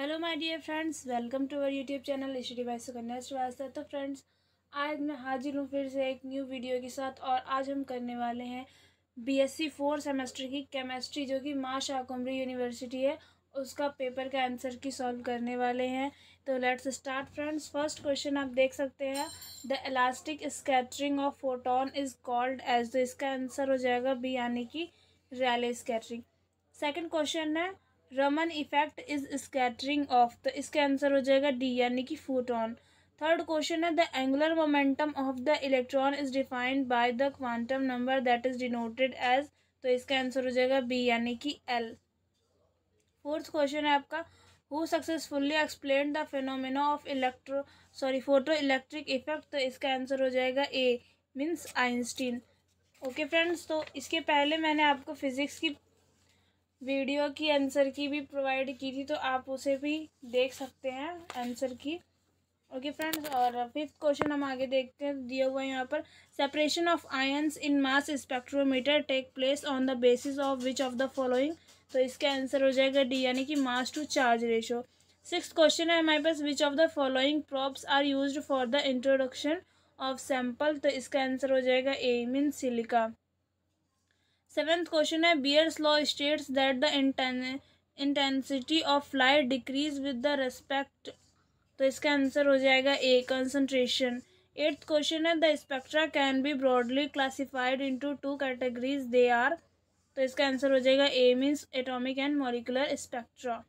Hello my dear friends welcome to our YouTube channel इशडी by Sukanya Srivastava तो friends आज मैं हाजिर हूँ फिर से एक न्यू वीडियो के साथ और आज हम करने वाले हैं बीएससी फोर सेमेस्टर की केमिस्ट्री जो कि माँ शाकुमरी यूनिवर्सिटी है उसका पेपर के आंसर की सॉल्व करने वाले हैं तो let's start friends first question आप देख सकते हैं the elastic scattering of photon is called as the इसका आंसर हो जाएगा बी यानी कि रैले स्कैटरिंग सेकेंड क्वेश्चन है Raman effect is scattering of तो इसका आंसर हो जाएगा डी यानी कि फोटोन थर्ड क्वेश्चन है the angular momentum of the electron is defined by the quantum number that is denoted as तो इसका आंसर हो जाएगा बी यानी कि एल फोर्थ क्वेश्चन है आपका who successfully explain the phenomena of electro sorry photo electric effect तो इसका आंसर हो जाएगा A means Einstein okay friends तो इसके पहले मैंने आपको फिजिक्स की वीडियो की आंसर की भी प्रोवाइड की थी तो आप उसे भी देख सकते हैं आंसर की ओके फ्रेंड्स और फिफ्थ क्वेश्चन हम आगे देखते हैं दिया हुआ है यहाँ पर separation of ions in mass spectrometer take place on the basis of which of the following तो इसका आंसर हो जाएगा डी यानी कि mass to charge ratio six question है हमारे पास which of the following props are use for the introduction of sample तो इसका आंसर हो जाएगा A mean silica seventh question है Beer's law states that the intensity of light decrease with the respect तो इसका आंसर हो जाएगा A concentration eighth question है the spectra can be broadly classified into two categories they are तो इसका answer हो जाएगा A means atomic and molecular spectra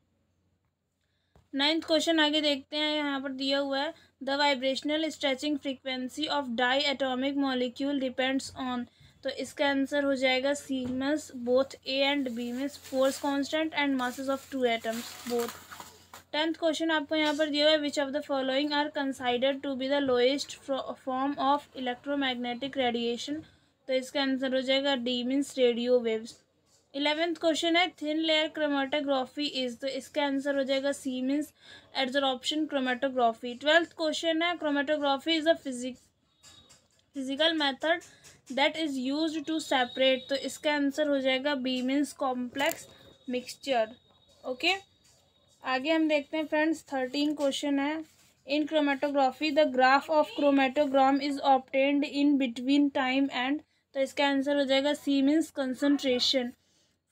ninth question आगे देखते हैं यहाँ पर दिया हुआ है the vibrational stretching frequency of diatomic molecule depends on तो इसका आंसर हो जाएगा C means both A and B means force constant and masses of two atoms both tenth question आपको यहाँ पर दिया हुआ है which of the following are consider to be the lowest form of electromagnetic radiation तो इसका answer हो जाएगा D means radio waves eleventh question है थिन लेयर क्रोमेटोग्राफी इज तो इसका आंसर हो जाएगा C means adsorption chromatography twelfth question है chromatography is a physic physical method that is use to separate तो इसका आंसर हो जाएगा B means complex mixture okay आगे हम देखते हैं फ्रेंड्स थर्टीन क्वेश्चन है in chromatography the graph of chromatogram is obtained in between time and तो इसका आंसर हो जाएगा C means concentration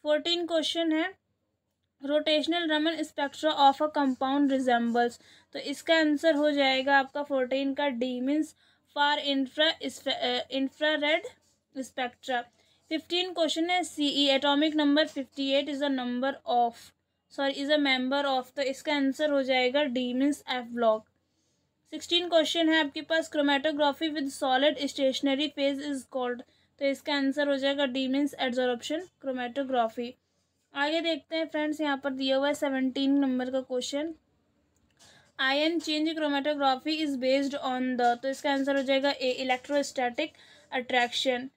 fourteen question है rotational Raman spectra of a compound resembles तो इसका आंसर हो जाएगा आपका फोर्टीन का D means for infra infra red spectra fifteen question है C E atomic number fifty eight is a number of sorry is a member of तो इसका आंसर हो जाएगा D means f block sixteen question है आपके पास chromatography with solid stationary phase is called तो इसका आंसर हो जाएगा डी मीन्स एड्जॉर्प्शन क्रोमेटोग्राफी आगे देखते हैं फ्रेंड्स यहाँ पर दिया हुआ है सेवनटीन नंबर का question ion change chromatography is based on the तो इसका आंसर हो जाएगा A electrostatic attraction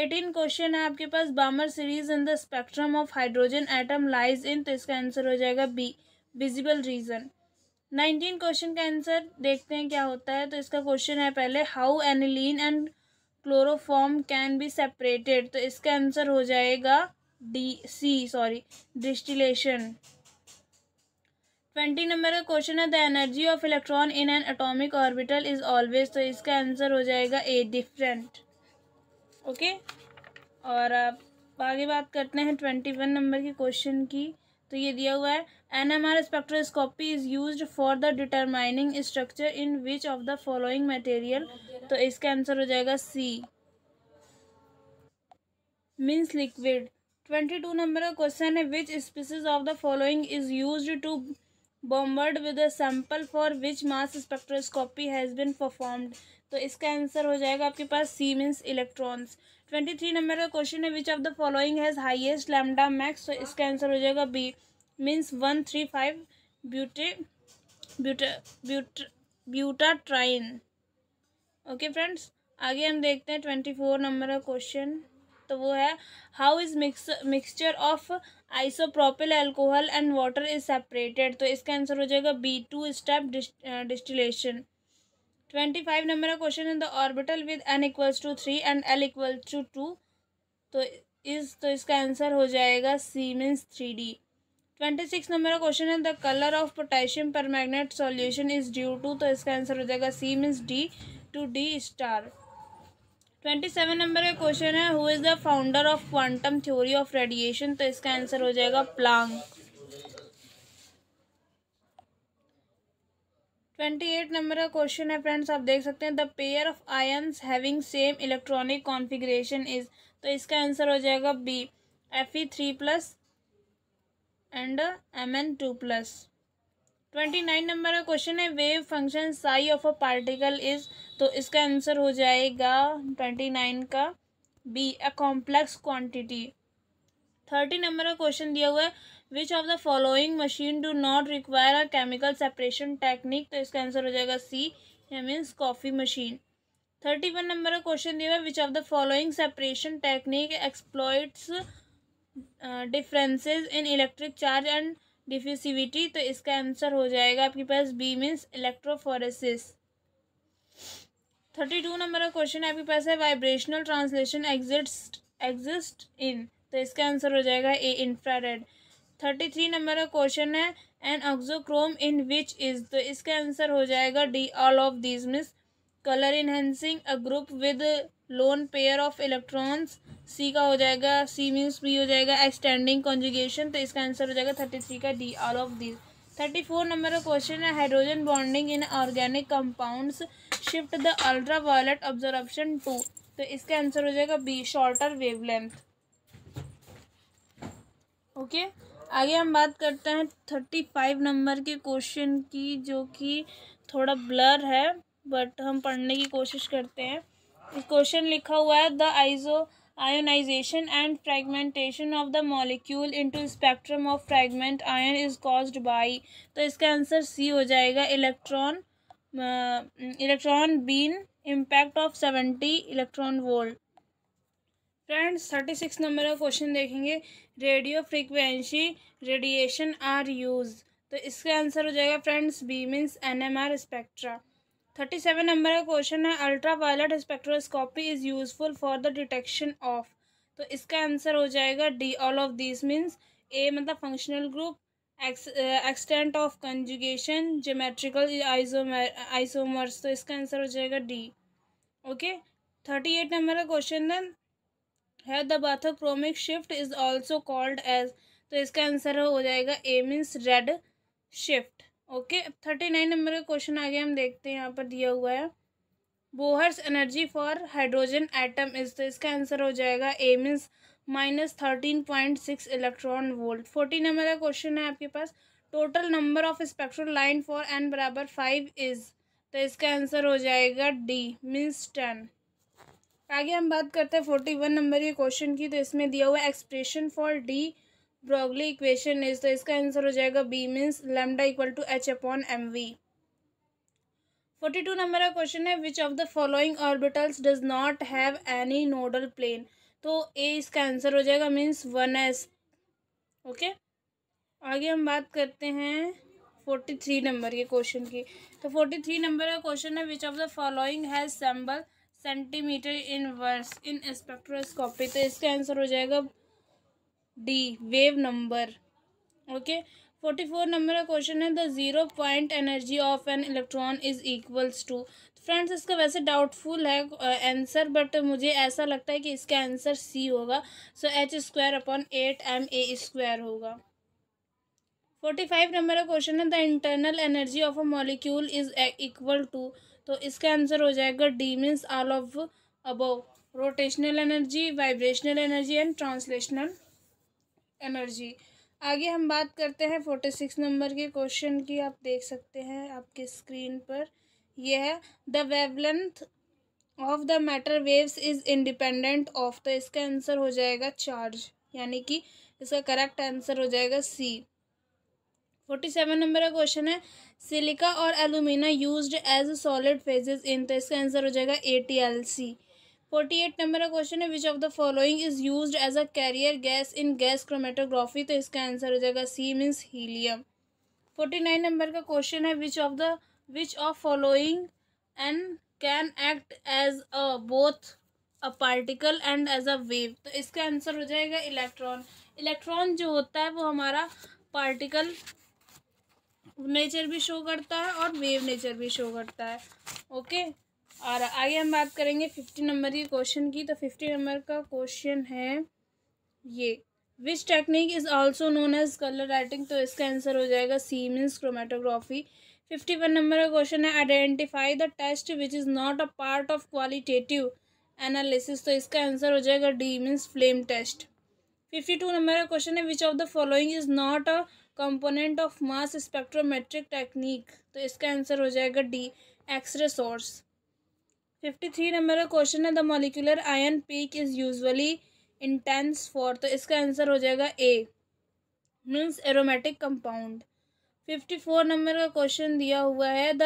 eighteen question है आपके पास Balmer series in the spectrum of hydrogen atom lies in तो इसका आंसर हो जाएगा B visible region nineteen question का आंसर देखते हैं क्या होता है तो इसका क्वेश्चन है पहले how aniline and chloroform can be separated तो इसका आंसर हो जाएगा D C sorry distillation twenty number का क्वेश्चन है the energy of electron in an atomic orbital is always तो इसका आंसर हो जाएगा ए डिफरेंट ओके और आप आगे बात करते हैं ट्वेंटी वन नंबर के क्वेश्चन की तो ये दिया हुआ है N M R spectroscopy is use for the determining structure in which of the following material तो इसका आंसर हो जाएगा C means liquid twenty two number का क्वेश्चन है which species of the following is use to bombard with a sample for which mass spectroscopy has been performed तो इसका answer हो जाएगा आपके पास C means electrons twenty three number का question है which of the following has highest lambda max तो इसका answer हो जाएगा B means one three five bute buta butatriene okay friends आगे हम देखते हैं ट्वेंटी फोर नंबर का क्वेश्चन तो वो है how is mix mixture of isopropyl alcohol and water is separated तो इसका आंसर हो जाएगा B two step distillation twenty five number का क्वेश्चन है the orbital with N equals to three and L equal to two तो इस तो इसका आंसर हो जाएगा C means three D twenty six number का क्वेश्चन है the colour of potassium permanganate solution is due to तो इसका आंसर हो जाएगा C means D to D star twenty seven number का क्वेश्चन है who is the founder of quantum theory of radiation तो इसका answer हो जाएगा प्लांग ट्वेंटी एट नंबर का क्वेश्चन है फ्रेंड्स आप देख सकते हैं the pair of ions having same electronic configuration is तो इसका आंसर हो जाएगा B F E three plus and M N two plus twenty nine number का क्वेश्चन है wave function psi of a particle is तो इसका answer हो जाएगा ट्वेंटी नाइन का B a complex quantity thirty number का क्वेश्चन दिया हुआ है which of the following machine do not require a chemical separation technique तो इसका आंसर हो जाएगा सी या means coffee machine thirty one number का क्वेश्चन दिया हुआ है which of the following separation technique exploits differences in electric charge and diffusivity तो इसका आंसर हो जाएगा आपके पास B means electrophoresis thirty two number का क्वेश्चन आपके पास है vibrational translation exist exist in तो इसका आंसर हो जाएगा A infrared thirty three number का क्वेश्चन है an auxochrome in which is तो इसका आंसर हो जाएगा D all of this miss colour enhancing a group with lone pair of electrons C का हो जाएगा सी मीन्स बी हो जाएगा एक्सटेंडिंग कॉन्जुगेशन तो इसका आंसर हो जाएगा थर्टी थ्री का D all of this thirty four number का क्वेश्चन है hydrogen bonding in organic compounds shift the ultra violet observation to तो इसका आंसर हो जाएगा बी शॉर्टर वेवलेंथ ओके आगे हम बात करते हैं थर्टी फाइव नंबर के क्वेश्चन की जो कि थोड़ा ब्लर है बट हम पढ़ने की कोशिश करते हैं क्वेश्चन लिखा हुआ है the iso ionisation and fragmentation of the molecule into spectrum of fragment ion is caused by तो इसका आंसर सी हो जाएगा electron electron beam impact of seventy electron volt friends thirty six number का question देखेंगे radio frequency radiation are use तो इसका answer हो जाएगा friends B means N M R spectra thirty seven number का question है ultra violet spectroscopy is useful for the detection of तो इसका आंसर हो जाएगा D all of this means A मतलब functional group extent of conjugation geometrical isomers तो इसका answer हो जाएगा D okay thirty eight number का क्वेश्चन है है the bathochromic shift is also called as तो इसका आंसर हो जाएगा A means red shift okay thirty nine number का क्वेश्चन आगे हम देखते हैं यहाँ पर दिया हुआ है Bohr's energy for hydrogen atom is तो इसका आंसर हो जाएगा A means minus thirteen point six electron volt forty number का क्वेश्चन है आपके पास total number of spectral line for N बराबर फाइव इज तो इसका आंसर हो जाएगा डी मीन्स टेन आगे हम बात करते हैं फोर्टी वन नंबर के क्वेश्चन की तो इसमें दिया हुआ expression for de Broglie equation is तो इसका आंसर हो जाएगा B means lambda equal to H upon M V forty two number का क्वेश्चन है which of the following orbitals does not have any nodal plane तो ए इसका answer हो जाएगा मीन्स वन एस ओके आगे हम बात करते हैं फोर्टी थ्री नंबर के क्वेश्चन की तो फोर्टी थ्री नंबर का क्वेश्चन है which of the following has symbol centimetre inverse in spectroscopy तो इसका आंसर हो जाएगा D wave number okay forty four number का क्वेश्चन है the zero point energy of an electron is equals to friends इसका वैसे doubtful है answer uh, but मुझे ऐसा लगता है कि इसका आंसर सी होगा so H square upon eight M A square होगा फोर्टी फाइव नंबर का क्वेश्चन है the internal energy of a molecule is equal to तो इसका आंसर हो जाएगा D means all of above rotational energy vibrational energy and translational energy आगे हम बात करते हैं फोर्टी सिक्स नंबर के क्वेश्चन की आप देख सकते हैं आपके स्क्रीन पर यह है the wavelength of the matter waves is independent of the इसका आंसर हो जाएगा चार्ज यानी कि इसका करेक्ट आंसर हो जाएगा सी फोर्टी सेवन नंबर का क्वेश्चन है सिलिका और alumina used as solid phases in तो इसका आंसर हो जाएगा A T L C forty eight number का क्वेश्चन है which of the following is use as a carrier gas in gas chromatography तो इसका आंसर हो जाएगा C means helium forty nine number का क्वेश्चन है which of the which of following and can act as a both a particle and as a wave तो इसका answer हो जाएगा इलेक्ट्रॉन इलेक्ट्रॉन जो होता है वो हमारा पार्टिकल नेचर भी शो करता है और वेव नेचर भी शो करता है ओके okay? और आगे हम बात करेंगे फिफ्टी नंबर के क्वेश्चन की तो फिफ्टी नंबर का क्वेश्चन है ये which technique is also known as colour writing तो इसका आंसर हो जाएगा C means chromatography fifty one number का क्वेश्चन है identify the test which is not a part of qualitative analysis तो इसका आंसर हो जाएगा D means flame test fifty two number का क्वेश्चन है which of the following is not a component of mass spectrometric technique तो इसका answer हो जाएगा D x ray source fifty three number का क्वेश्चन है the molecular ion peak is usually intense for तो इसका आंसर हो जाएगा A means aromatic compound fifty four number का क्वेश्चन दिया हुआ है the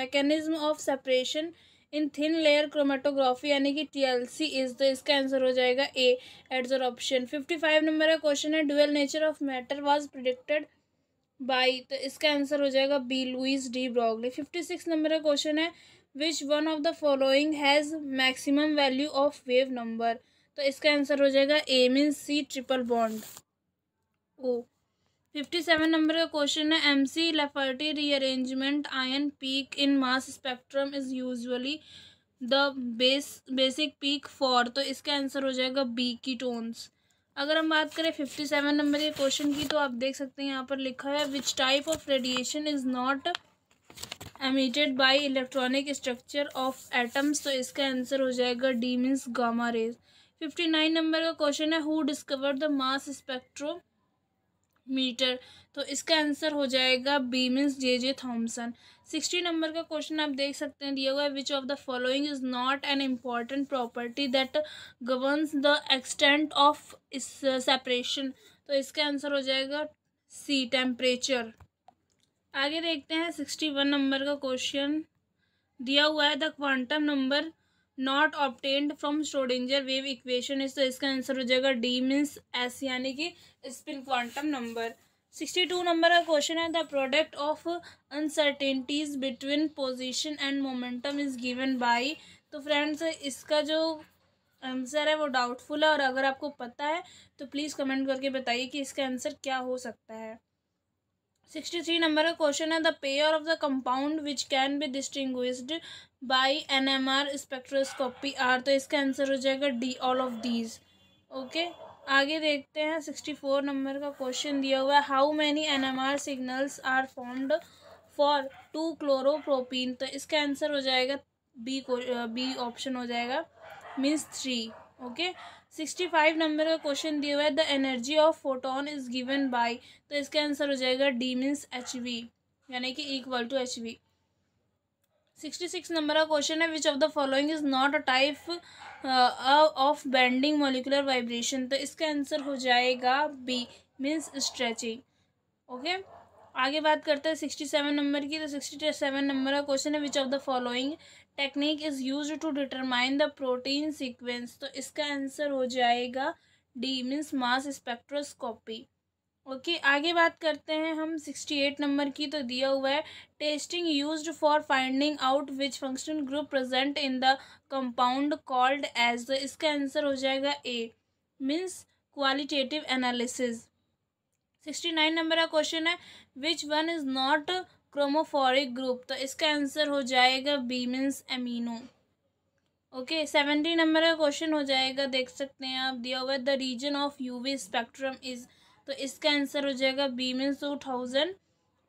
mechanism of separation in thin layer chromatography यानी कि टी एल सी इज़ तो इसका आंसर हो जाएगा A adsorption fifty five number का क्वेश्चन है dual nature of matter was predicted by तो इसका आंसर हो जाएगा B Louis de Broglie fifty six number का क्वेश्चन है which one of the following has maximum value of wave number तो इसका आंसर हो जाएगा A mean C triple bond O fifty seven number का क्वेश्चन है McLafferty rearrangement ion peak in mass spectrum is usually the base basic peak for तो इसका answer हो जाएगा बी की टोन्स अगर हम बात करें फिफ्टी सेवन नंबर के क्वेश्चन की तो आप देख सकते हैं यहाँ पर लिखा है which type of radiation is not emitted by electronic structure of atoms तो इसका आंसर हो जाएगा D means gamma rays fifty nine number का क्वेश्चन है who discover the mass spectrometer तो इसका आंसर हो जाएगा B means J J Thomson sixty number का क्वेश्चन आप देख सकते हैं दिया हुआ है which of the following is not an important property that governs the extent of separation तो इसका आंसर हो जाएगा सी टेम्परेचर आगे देखते हैं सिक्सटी वन नंबर का क्वेश्चन दिया हुआ है the quantum number not obtained from Schrodinger wave equation is तो इसका आंसर हो जाएगा डी मीन्स एस यानी कि spin quantum number sixty two number का क्वेश्चन है the product of uncertainties between position and momentum is given by तो friends इसका जो आंसर है वो डाउटफुल है और अगर आपको पता है तो प्लीज़ कमेंट करके बताइए कि इसका आंसर क्या हो सकता है सिक्सटी थ्री नंबर का क्वेश्चन है the pair of the compound which can be distinguished by N M R spectroscopy are तो इसका आंसर हो जाएगा D all of these okay आगे देखते हैं सिक्सटी फोर नंबर का क्वेश्चन दिया हुआ है how many N M R signals are formed for two chloropropene तो इसका आंसर हो जाएगा बी बी ऑप्शन हो जाएगा means three okay sixty five number का क्वेश्चन दिया हुआ है the energy of photon is given by तो इसका आंसर हो जाएगा डी मीन्स एच वी यानी कि equal to H V sixty six number का क्वेश्चन है which of the following is not a type of bending molecular vibration तो इसका आंसर हो जाएगा बी मीन्स स्ट्रेचिंग ओके आगे बात करते हैं सिक्सटी सेवन नंबर की तो सिक्सटी सेवन नंबर का क्वेश्चन है which of the following technique is use to determine the protein sequence तो इसका आंसर हो जाएगा D means mass spectroscopy okay okay, आगे बात करते हैं हम सिक्सटी एट नंबर की तो दिया हुआ है testing used for finding out which functional group present in the compound called as the इसका आंसर हो जाएगा A means qualitative analysis sixty nine number का क्वेश्चन है which one is not chromophoric group तो इसका आंसर हो जाएगा B means amino okay seventy number का क्वेश्चन हो जाएगा देख सकते हैं आप दिया हुआ the region of UV spectrum is तो इसका आंसर हो जाएगा B means two thousand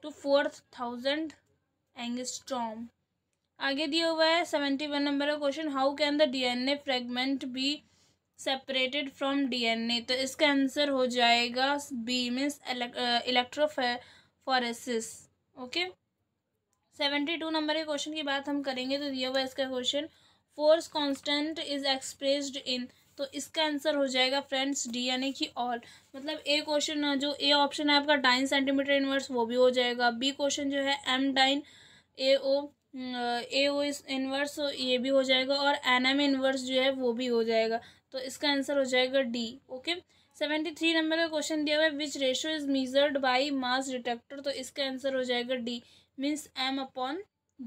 to four thousand angstrom आगे दिया हुआ है सेवेंटी वन नंबर का question how can the DNA fragment be separated from DNA तो इसका आंसर हो जाएगा B means phoresis okay seventy two number के क्वेश्चन की बात हम करेंगे तो दिया हुआ इसका question force constant is expressed in तो इसका आंसर हो जाएगा फ्रेंड्स डी यानी कि ऑल मतलब ए क्वेश्चन जो ए ऑप्शन है आपका डाइन सेंटीमीटर इनवर्स वो भी हो जाएगा बी क्वेश्चन जो है एम डाइन ए ओ ए ओ इस इनवर्स ये भी हो जाएगा और एन एम इनवर्स जो है वो भी हो जाएगा तो इसका आंसर हो जाएगा D okay seventy three number का क्वेश्चन दिया हुआ है which ratio is measured by mass detector तो इसका आंसर हो जाएगा D means M upon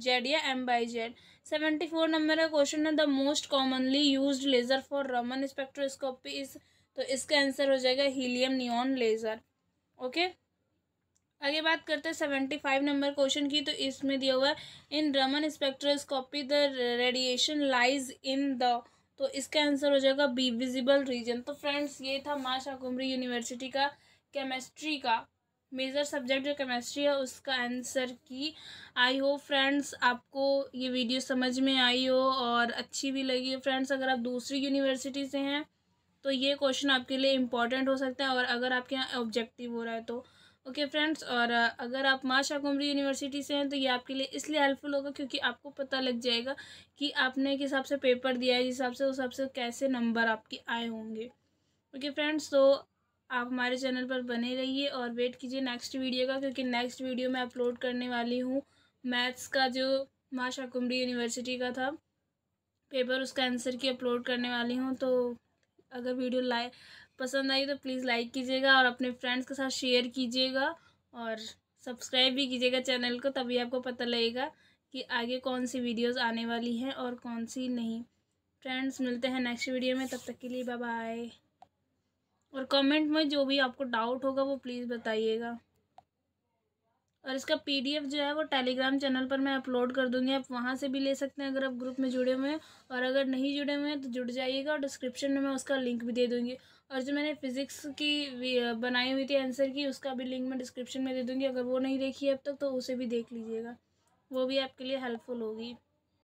Z या M by Z seventy four number का क्वेश्चन है the most commonly use laser for Raman spectroscopy is तो इसका आंसर हो जाएगा हीलियम नियॉन लेज़र ओके आगे बात करते हैं सेवेंटी फाइव नंबर क्वेश्चन की तो इसमें दिया हुआ है in Raman spectroscopy the radiation lies in the तो इसका आंसर हो जाएगा बी विजिबल रीजन तो फ्रेंड्स ये था माशा कुमरी यूनिवर्सिटी का केमिस्ट्री का मेजर सब्जेक्ट जो केमिस्ट्री है उसका आंसर की आई होप फ्रेंड्स आपको ये वीडियो समझ में आई हो और अच्छी भी लगी हो फ्रेंड्स अगर आप दूसरी यूनिवर्सिटी से हैं तो ये क्वेश्चन आपके लिए इम्पॉर्टेंट हो सकता है और अगर आपके यहाँ ऑब्जेक्टिव हो रहा है तो ओके okay फ्रेंड्स और uh, अगर आप माँ शाह कुमरी यूनिवर्सिटी से हैं तो ये आपके लिए इसलिए हेल्पफुल होगा क्योंकि आपको पता लग जाएगा कि आपने किस हिसाब से पेपर दिया है जिस हिसाब से उस हिसाब से कैसे नंबर आपके आए होंगे ओके फ्रेंड्स तो आप हमारे चैनल पर बने रहिए और वेट कीजिए नेक्स्ट वीडियो का क्योंकि नेक्स्ट वीडियो मैं अपलोड करने वाली हूँ मैथ्स का जो माँ शाह कुमरी यूनिवर्सिटी का था पेपर उसका आंसर की अपलोड करने वाली हूँ तो अगर वीडियो लाइक पसंद आई तो प्लीज़ लाइक कीजिएगा और अपने फ्रेंड्स के साथ शेयर कीजिएगा और सब्सक्राइब भी कीजिएगा चैनल को तभी आपको पता लगेगा कि आगे कौन सी वीडियोस आने वाली हैं और कौन सी नहीं फ्रेंड्स मिलते हैं नेक्स्ट वीडियो में तब तक के लिए बाय बाय और कमेंट में जो भी आपको डाउट होगा वो प्लीज़ बताइएगा और इसका पीडीएफ जो है वो टेलीग्राम चैनल पर मैं अपलोड कर दूंगी आप वहाँ से भी ले सकते हैं अगर आप ग्रुप में जुड़े हुए हैं और अगर नहीं जुड़े हुए हैं तो जुड़ जाइएगा और डिस्क्रिप्शन में मैं उसका लिंक भी दे दूँगी और जो मैंने फिज़िक्स की बनाई हुई थी आंसर की उसका भी लिंक मैं डिस्क्रिप्शन में दे दूँगी अगर वो नहीं देखी है अब तक तो उसे भी देख लीजिएगा वो भी आपके लिए हेल्पफुल होगी